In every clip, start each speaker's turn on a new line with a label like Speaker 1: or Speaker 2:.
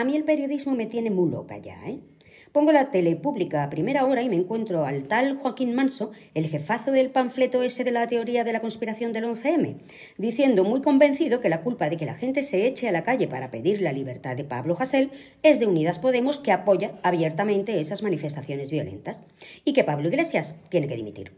Speaker 1: A mí el periodismo me tiene muy loca ya, ¿eh? Pongo la tele pública a primera hora y me encuentro al tal Joaquín Manso, el jefazo del panfleto ese de la teoría de la conspiración del 11M, diciendo muy convencido que la culpa de que la gente se eche a la calle para pedir la libertad de Pablo Hasél es de Unidas Podemos que apoya abiertamente esas manifestaciones violentas y que Pablo Iglesias tiene que dimitir.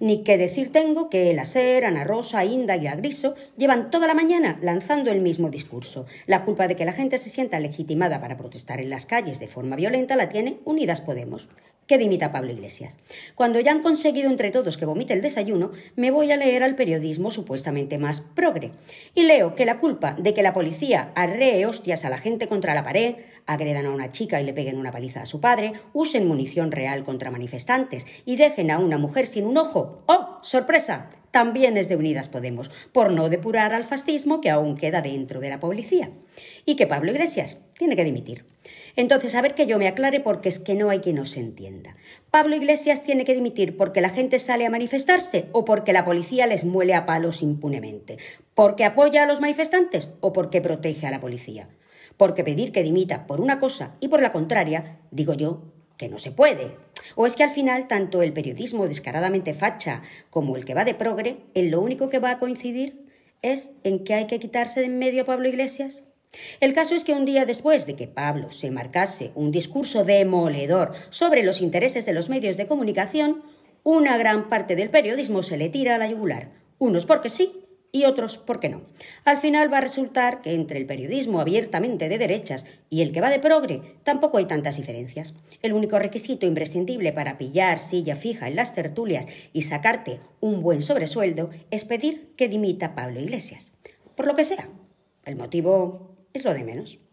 Speaker 1: Ni qué decir tengo que el Aser, Ana Rosa, Inda y Agriso llevan toda la mañana lanzando el mismo discurso. La culpa de que la gente se sienta legitimada para protestar en las calles de forma violenta la tiene Unidas Podemos que dimita Pablo Iglesias. Cuando ya han conseguido entre todos que vomite el desayuno, me voy a leer al periodismo supuestamente más progre. Y leo que la culpa de que la policía arree hostias a la gente contra la pared, agredan a una chica y le peguen una paliza a su padre, usen munición real contra manifestantes y dejen a una mujer sin un ojo. ¡Oh, sorpresa! también es de Unidas Podemos, por no depurar al fascismo que aún queda dentro de la policía. Y que Pablo Iglesias tiene que dimitir. Entonces, a ver que yo me aclare porque es que no hay quien os entienda. ¿Pablo Iglesias tiene que dimitir porque la gente sale a manifestarse o porque la policía les muele a palos impunemente? ¿Porque apoya a los manifestantes o porque protege a la policía? Porque pedir que dimita por una cosa y por la contraria, digo yo, que no se puede. ¿O es que al final tanto el periodismo descaradamente facha como el que va de progre, en lo único que va a coincidir es en que hay que quitarse de en medio a Pablo Iglesias? El caso es que un día después de que Pablo se marcase un discurso demoledor sobre los intereses de los medios de comunicación, una gran parte del periodismo se le tira a la yugular, unos porque sí y otros ¿por qué no. Al final va a resultar que entre el periodismo abiertamente de derechas y el que va de progre tampoco hay tantas diferencias. El único requisito imprescindible para pillar silla fija en las tertulias y sacarte un buen sobresueldo es pedir que dimita Pablo Iglesias. Por lo que sea. El motivo es lo de menos.